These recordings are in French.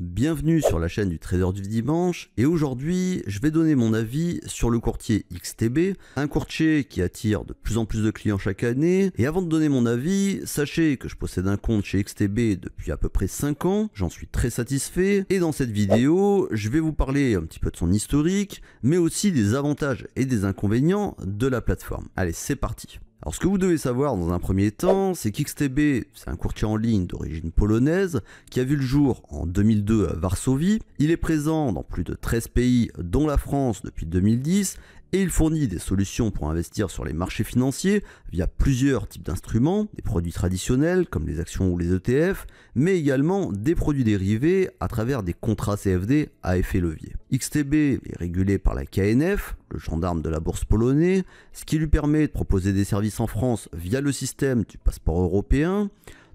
Bienvenue sur la chaîne du Trader du Dimanche et aujourd'hui je vais donner mon avis sur le courtier XTB, un courtier qui attire de plus en plus de clients chaque année et avant de donner mon avis, sachez que je possède un compte chez XTB depuis à peu près 5 ans, j'en suis très satisfait et dans cette vidéo je vais vous parler un petit peu de son historique mais aussi des avantages et des inconvénients de la plateforme. Allez c'est parti alors ce que vous devez savoir dans un premier temps, c'est qu'XTB, c'est un courtier en ligne d'origine polonaise qui a vu le jour en 2002 à Varsovie. Il est présent dans plus de 13 pays dont la France depuis 2010 et il fournit des solutions pour investir sur les marchés financiers via plusieurs types d'instruments, des produits traditionnels comme les actions ou les ETF, mais également des produits dérivés à travers des contrats CFD à effet levier. XTB est régulé par la KNF, le gendarme de la bourse polonaise, ce qui lui permet de proposer des services en France via le système du passeport européen,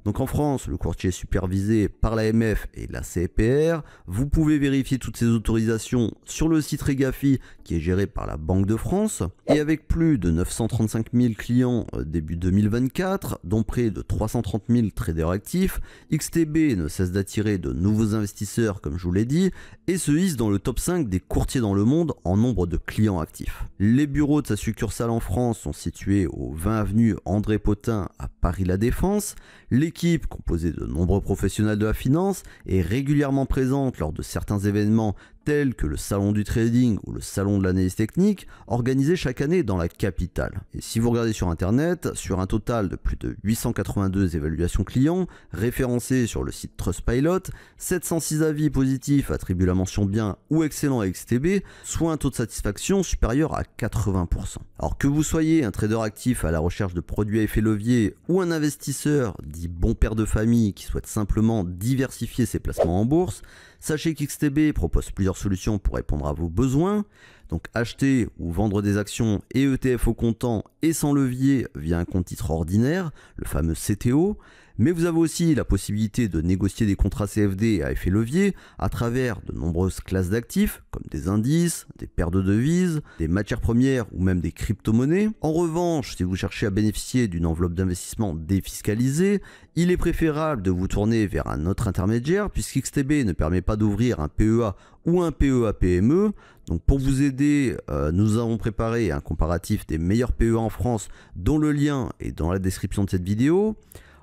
donc en France, le courtier est supervisé par l'AMF et la CPR. Vous pouvez vérifier toutes ces autorisations sur le site Regafi qui est géré par la Banque de France. Et avec plus de 935 000 clients euh, début 2024, dont près de 330 000 traders actifs, XTB ne cesse d'attirer de nouveaux investisseurs comme je vous l'ai dit et se hisse dans le top 5 des courtiers dans le monde en nombre de clients actifs. Les bureaux de sa succursale en France sont situés au 20 avenue André Potin à Paris La Défense. Les L'équipe composée de nombreux professionnels de la finance, est régulièrement présente lors de certains événements tels que le salon du trading ou le salon de l'analyse technique, organisé chaque année dans la capitale. Et si vous regardez sur Internet, sur un total de plus de 882 évaluations clients, référencées sur le site Trustpilot, 706 avis positifs attribuent la mention bien ou excellent à XTB, soit un taux de satisfaction supérieur à 80%. Alors que vous soyez un trader actif à la recherche de produits à effet levier ou un investisseur dit bon père de famille qui souhaite simplement diversifier ses placements en bourse, Sachez qu'XTB propose plusieurs solutions pour répondre à vos besoins. Donc acheter ou vendre des actions et ETF au comptant et sans levier via un compte titre ordinaire, le fameux CTO. Mais vous avez aussi la possibilité de négocier des contrats CFD à effet levier à travers de nombreuses classes d'actifs comme des indices, des paires de devises, des matières premières ou même des crypto-monnaies. En revanche, si vous cherchez à bénéficier d'une enveloppe d'investissement défiscalisée, il est préférable de vous tourner vers un autre intermédiaire puisqu'XTB ne permet pas d'ouvrir un PEA ou un PEA PME. Donc pour vous aider, euh, nous avons préparé un comparatif des meilleurs PEA en France dont le lien est dans la description de cette vidéo.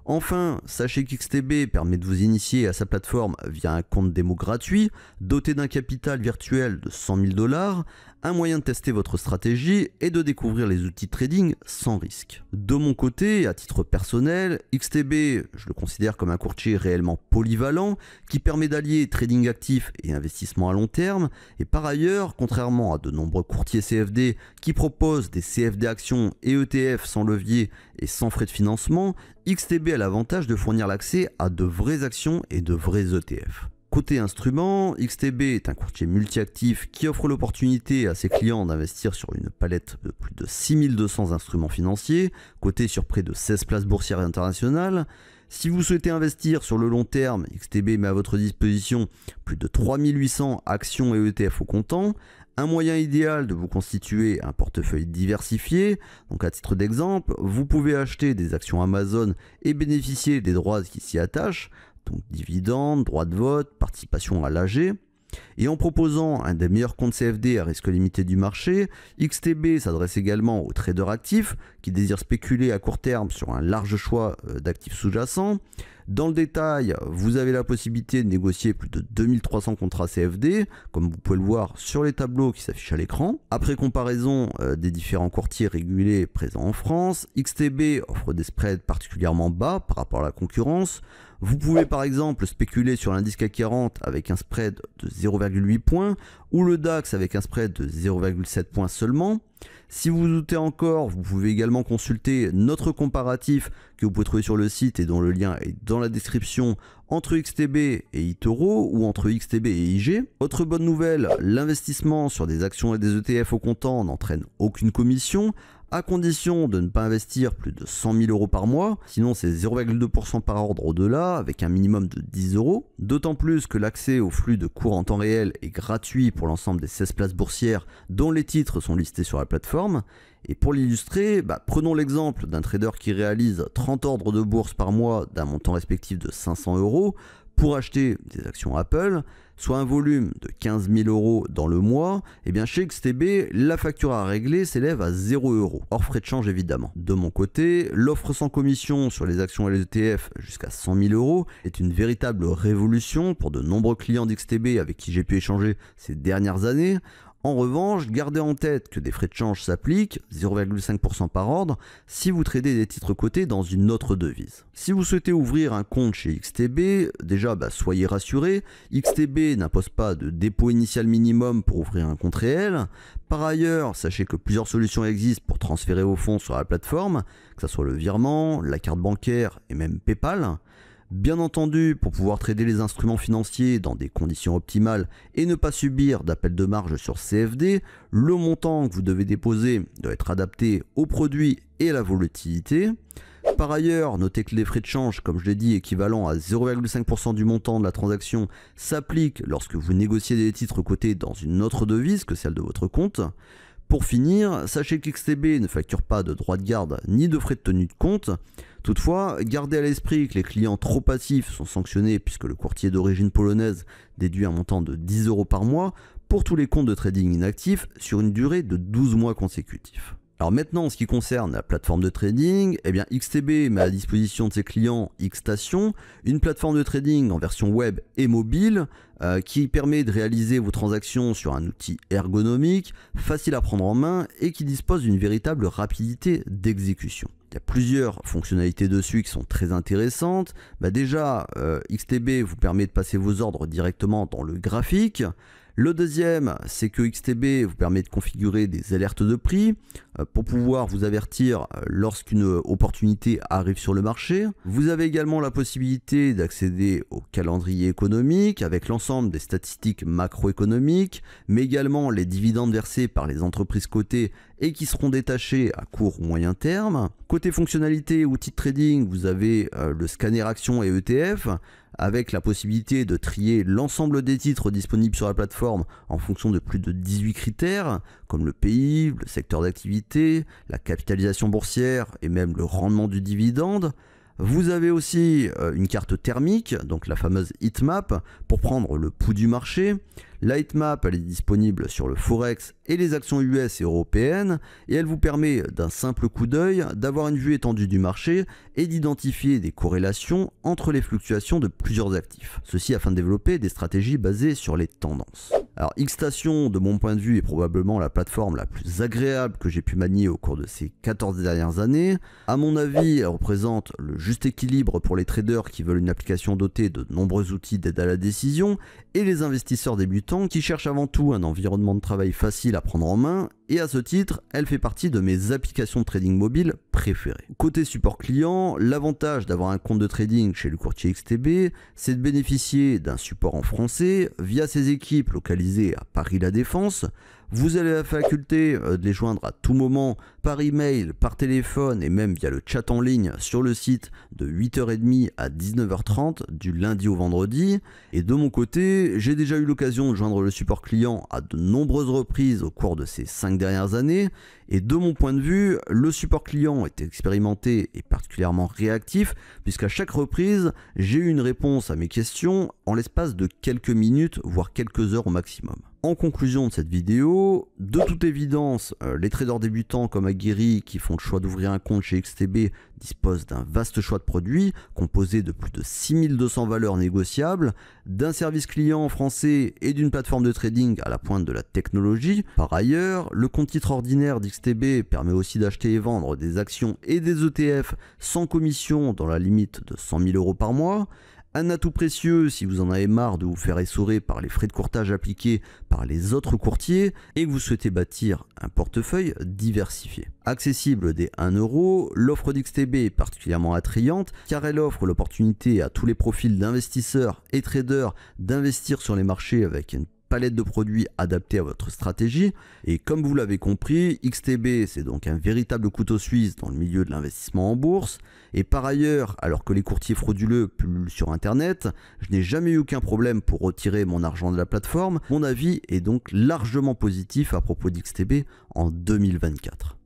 Enfin, sachez qu'XTB permet de vous initier à sa plateforme via un compte démo gratuit, doté d'un capital virtuel de 100 000 dollars, un moyen de tester votre stratégie et de découvrir les outils de trading sans risque. De mon côté, à titre personnel, XTB, je le considère comme un courtier réellement polyvalent qui permet d'allier trading actif et investissement à long terme. Et par ailleurs, contrairement à de nombreux courtiers CFD qui proposent des CFD actions et ETF sans levier et sans frais de financement, XTB a l'avantage de fournir l'accès à de vraies actions et de vrais ETF. Côté instrument, XTB est un courtier multiactif qui offre l'opportunité à ses clients d'investir sur une palette de plus de 6200 instruments financiers, cotés sur près de 16 places boursières internationales. Si vous souhaitez investir sur le long terme, XTB met à votre disposition plus de 3800 actions et ETF au comptant, un moyen idéal de vous constituer un portefeuille diversifié. Donc à titre d'exemple, vous pouvez acheter des actions Amazon et bénéficier des droits qui s'y attachent donc dividendes, droit de vote, participation à l'AG. Et en proposant un des meilleurs comptes CFD à risque limité du marché, XTB s'adresse également aux traders actifs qui désirent spéculer à court terme sur un large choix euh, d'actifs sous-jacents. Dans le détail, vous avez la possibilité de négocier plus de 2300 contrats CFD, comme vous pouvez le voir sur les tableaux qui s'affichent à l'écran. Après comparaison euh, des différents courtiers régulés présents en France, XTB offre des spreads particulièrement bas par rapport à la concurrence. Vous pouvez par exemple spéculer sur l'indice CAC 40 avec un spread de 0,8 points ou le DAX avec un spread de 0,7 points seulement. Si vous vous doutez encore, vous pouvez également consulter notre comparatif que vous pouvez trouver sur le site et dont le lien est dans la description entre XTB et Itoro ou entre XTB et IG. Autre bonne nouvelle, l'investissement sur des actions et des ETF au comptant n'entraîne aucune commission à condition de ne pas investir plus de 100 000 euros par mois, sinon c'est 0,2% par ordre au-delà, avec un minimum de 10 euros. D'autant plus que l'accès au flux de cours en temps réel est gratuit pour l'ensemble des 16 places boursières dont les titres sont listés sur la plateforme. Et pour l'illustrer, bah, prenons l'exemple d'un trader qui réalise 30 ordres de bourse par mois d'un montant respectif de 500 euros pour acheter des actions Apple, soit un volume de 15 000 euros dans le mois, eh bien chez XTB, la facture à régler s'élève à 0 euros, hors frais de change évidemment. De mon côté, l'offre sans commission sur les actions LETF jusqu'à 100 000 euros est une véritable révolution pour de nombreux clients d'XTB avec qui j'ai pu échanger ces dernières années. En revanche, gardez en tête que des frais de change s'appliquent, 0,5% par ordre, si vous tradez des titres cotés dans une autre devise. Si vous souhaitez ouvrir un compte chez XTB, déjà bah, soyez rassurés, XTB n'impose pas de dépôt initial minimum pour ouvrir un compte réel. Par ailleurs, sachez que plusieurs solutions existent pour transférer vos fonds sur la plateforme, que ce soit le virement, la carte bancaire et même PayPal. Bien entendu, pour pouvoir trader les instruments financiers dans des conditions optimales et ne pas subir d'appel de marge sur CFD, le montant que vous devez déposer doit être adapté au produit et à la volatilité. Par ailleurs, notez que les frais de change, comme je l'ai dit, équivalent à 0,5% du montant de la transaction, s'appliquent lorsque vous négociez des titres cotés dans une autre devise que celle de votre compte. Pour finir, sachez que XTB ne facture pas de droits de garde ni de frais de tenue de compte. Toutefois, gardez à l'esprit que les clients trop passifs sont sanctionnés puisque le courtier d'origine polonaise déduit un montant de 10 euros par mois pour tous les comptes de trading inactifs sur une durée de 12 mois consécutifs. Alors maintenant, en ce qui concerne la plateforme de trading, eh bien XTB met à disposition de ses clients Xstation une plateforme de trading en version web et mobile euh, qui permet de réaliser vos transactions sur un outil ergonomique, facile à prendre en main et qui dispose d'une véritable rapidité d'exécution. Il y a plusieurs fonctionnalités dessus qui sont très intéressantes. Bah, déjà, euh, XTB vous permet de passer vos ordres directement dans le graphique. Le deuxième, c'est que XTB vous permet de configurer des alertes de prix euh, pour pouvoir vous avertir euh, lorsqu'une opportunité arrive sur le marché. Vous avez également la possibilité d'accéder au calendrier économique avec l'ensemble des statistiques macroéconomiques, mais également les dividendes versés par les entreprises cotées et qui seront détachés à court ou moyen terme. Côté fonctionnalité ou de trading, vous avez euh, le scanner action et ETF avec la possibilité de trier l'ensemble des titres disponibles sur la plateforme en fonction de plus de 18 critères comme le pays, le secteur d'activité, la capitalisation boursière et même le rendement du dividende. Vous avez aussi euh, une carte thermique, donc la fameuse heatmap, pour prendre le pouls du marché. La heatmap, elle est disponible sur le Forex et les actions US et européennes, et elle vous permet d'un simple coup d'œil d'avoir une vue étendue du marché et d'identifier des corrélations entre les fluctuations de plusieurs actifs. Ceci afin de développer des stratégies basées sur les tendances. Alors Xstation, de mon point de vue, est probablement la plateforme la plus agréable que j'ai pu manier au cours de ces 14 dernières années. À mon avis, elle représente le juste équilibre pour les traders qui veulent une application dotée de nombreux outils d'aide à la décision et les investisseurs débutants qui cherchent avant tout un environnement de travail facile à prendre en main et à ce titre, elle fait partie de mes applications de trading mobile préférées. Côté support client, l'avantage d'avoir un compte de trading chez le courtier XTB, c'est de bénéficier d'un support en français via ses équipes localisées à Paris La Défense, vous avez la faculté euh, de les joindre à tout moment par email, par téléphone et même via le chat en ligne sur le site de 8h30 à 19h30 du lundi au vendredi. Et de mon côté, j'ai déjà eu l'occasion de joindre le support client à de nombreuses reprises au cours de ces 5 dernières années. Et de mon point de vue, le support client est expérimenté et particulièrement réactif puisqu'à chaque reprise, j'ai eu une réponse à mes questions en l'espace de quelques minutes, voire quelques heures au maximum en conclusion de cette vidéo, de toute évidence, euh, les traders débutants comme Aguirre qui font le choix d'ouvrir un compte chez XTB disposent d'un vaste choix de produits composé de plus de 6200 valeurs négociables, d'un service client français et d'une plateforme de trading à la pointe de la technologie. Par ailleurs, le compte titre ordinaire d'XTB permet aussi d'acheter et vendre des actions et des ETF sans commission dans la limite de 100 000 euros par mois. Un atout précieux si vous en avez marre de vous faire essorer par les frais de courtage appliqués par les autres courtiers et que vous souhaitez bâtir un portefeuille diversifié. Accessible dès 1€, l'offre d'XTB est particulièrement attrayante car elle offre l'opportunité à tous les profils d'investisseurs et traders d'investir sur les marchés avec une palette de produits adaptés à votre stratégie. Et comme vous l'avez compris, XTB c'est donc un véritable couteau suisse dans le milieu de l'investissement en bourse. Et par ailleurs, alors que les courtiers frauduleux pullulent sur Internet, je n'ai jamais eu aucun problème pour retirer mon argent de la plateforme. Mon avis est donc largement positif à propos d'XTB en 2024.